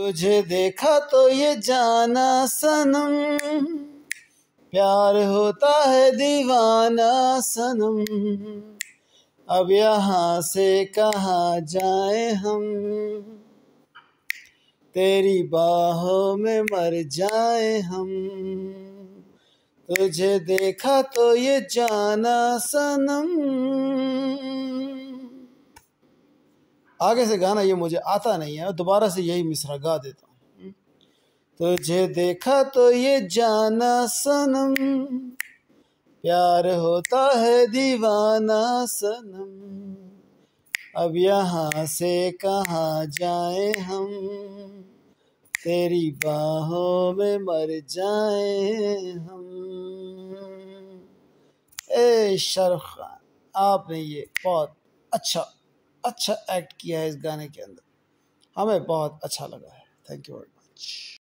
तुझे देखा तो ये जाना सनम प्यार होता है दीवाना सनम अब यहाँ से कहा जाए हम तेरी बाहों में मर जाए हम तुझे देखा तो ये जाना सनम आगे से गाना ये मुझे आता नहीं है दोबारा से यही मिसरा गा देता हूँ तुझे देखा तो ये जाना सनम प्यार होता है दीवाना सनम अब यहाँ से कहाँ जाए हम तेरी बाहों में मर जाए हम ए शाहरुख खान आपने ये बहुत अच्छा अच्छा एक्ट किया है इस गाने के अंदर हमें बहुत अच्छा लगा है थैंक यू वेरी मच